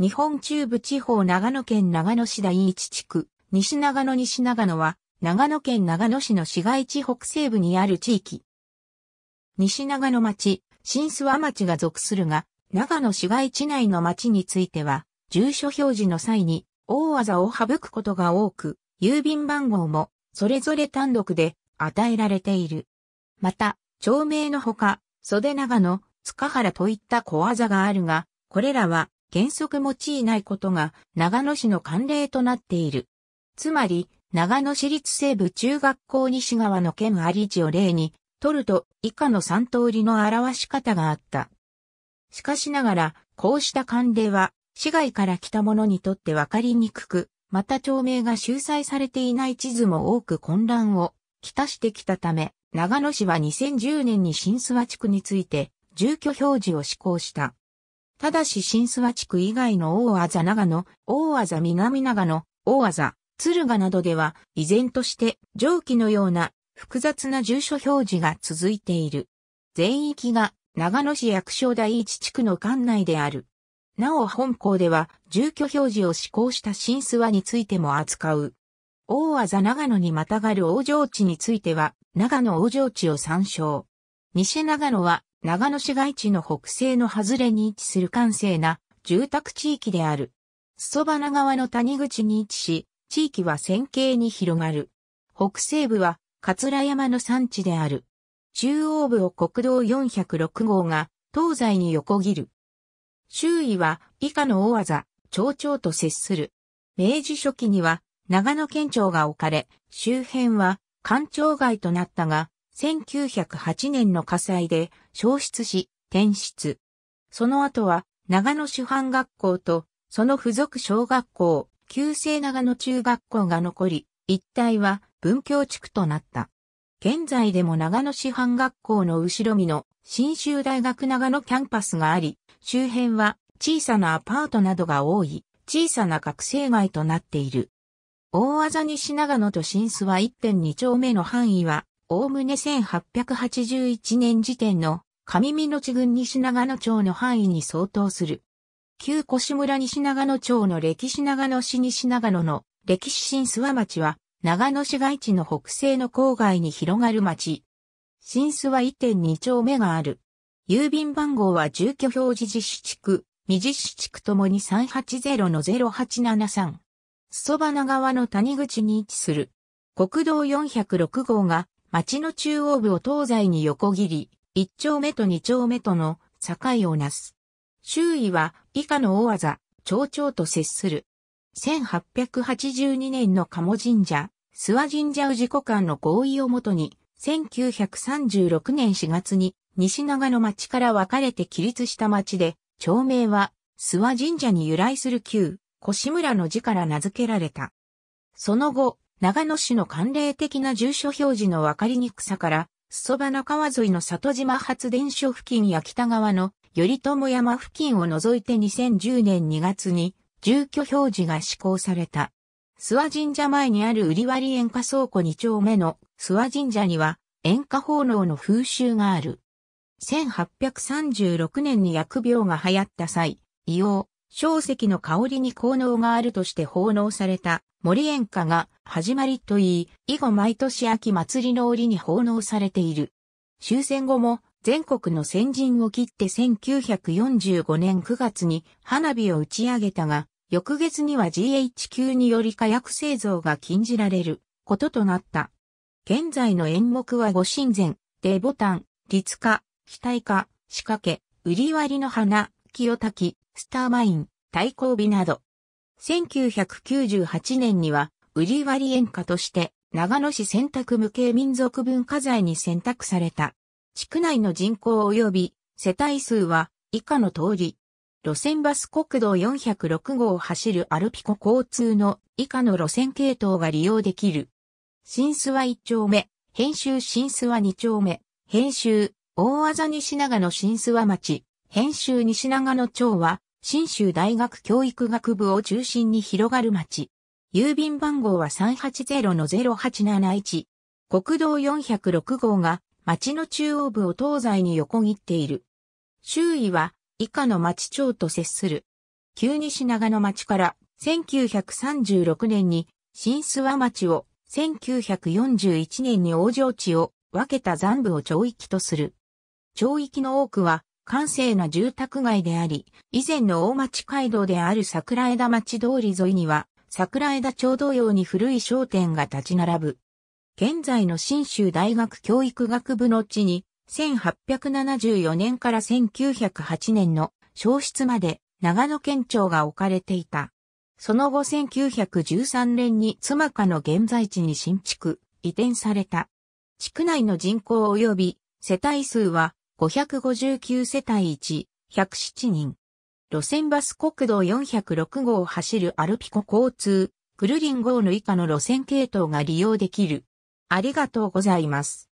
日本中部地方長野県長野市第一地区、西長野西長野は、長野県長野市の市街地北西部にある地域。西長野町、新諏訪町が属するが、長野市街地内の町については、住所表示の際に、大技を省くことが多く、郵便番号も、それぞれ単独で、与えられている。また、町名のほか、袖長野、塚原といった小技があるが、これらは原則用いないことが長野市の慣例となっている。つまり、長野市立西部中学校西側の県有地を例に、取ると以下の3通りの表し方があった。しかしながら、こうした慣例は、市外から来た者にとってわかりにくく、また町名が収載されていない地図も多く混乱をきたしてきたため、長野市は2010年に新諏訪地区について、住居表示を施行した。ただし新諏訪地区以外の大字長野、大字南長野、大字、敦賀などでは、依然として上記のような複雑な住所表示が続いている。全域が長野市役所第一地区の管内である。なお本校では住居表示を施行した新諏訪についても扱う。大字長野にまたがる大城地については、長野大城地を参照。西長野は長野市街地の北西の外れに位置する閑静な住宅地域である。裾花川の谷口に位置し、地域は線形に広がる。北西部は桂山の山地である。中央部を国道406号が東西に横切る。周囲は以下の大技、町長と接する。明治初期には長野県庁が置かれ、周辺は官庁街となったが、1908年の火災で消失し、転出。その後は、長野師範学校と、その付属小学校、旧制長野中学校が残り、一帯は文教地区となった。現在でも長野師範学校の後ろ見の新州大学長野キャンパスがあり、周辺は小さなアパートなどが多い小さな学生街となっている。大技西長野と新須は1.2丁目の範囲はおおむね1881年時点の上美の地郡西長野町の範囲に相当する。旧越村西長野町の歴史長野市西長野の歴史新諏訪町は長野市街地の北西の郊外に広がる町。新諏訪1.2丁目がある。郵便番号は住居表示実施地区、未実施地区ともに380-0873。裾花川の谷口に位置する。国道406号が町の中央部を東西に横切り、一丁目と二丁目との境をなす。周囲は以下の大技、町長と接する。1882年の鴨神社、諏訪神社氏子間の合意をもとに、1936年4月に西長野町から分かれて起立した町で、町名は諏訪神社に由来する旧、越村の字から名付けられた。その後、長野市の慣例的な住所表示のわかりにくさから、裾花川沿いの里島発電所付近や北側の頼朝山付近を除いて2010年2月に住居表示が施行された。諏訪神社前にある売割塩化倉庫2丁目の諏訪神社には塩化奉納の風習がある。1836年に薬病が流行った際、硫黄、小石の香りに効能があるとして奉納された森園歌が始まりといい、以後毎年秋祭りの折に奉納されている。終戦後も全国の先陣を切って1945年9月に花火を打ち上げたが、翌月には GHQ により火薬製造が禁じられることとなった。現在の演目はご神前、デボタン、立花、非対化、仕掛け、売り割りの花、清滝、スターマイン、対抗日など。1998年には、売り割演歌として、長野市選択無形民族文化財に選択された。地区内の人口及び世帯数は以下の通り。路線バス国道406号を走るアルピコ交通の以下の路線系統が利用できる。新諏訪1丁目、編集新諏訪2丁目、編集、大技西長野新諏訪町、編集西長野町は、新州大学教育学部を中心に広がる町。郵便番号は380の0871。国道406号が町の中央部を東西に横切っている。周囲は以下の町町と接する。旧西長野町から1936年に新諏訪町を1941年に往城地を分けた残部を町域とする。町域の多くは閑静な住宅街であり、以前の大町街道である桜枝町通り沿いには、桜枝町同様に古い商店が立ち並ぶ。現在の新州大学教育学部の地に、1874年から1908年の消失まで長野県庁が置かれていた。その後1913年に妻家の現在地に新築、移転された。地区内の人口及び世帯数は559世帯1、107人。路線バス国道406号を走るアルピコ交通、クルリン号の以下の路線系統が利用できる。ありがとうございます。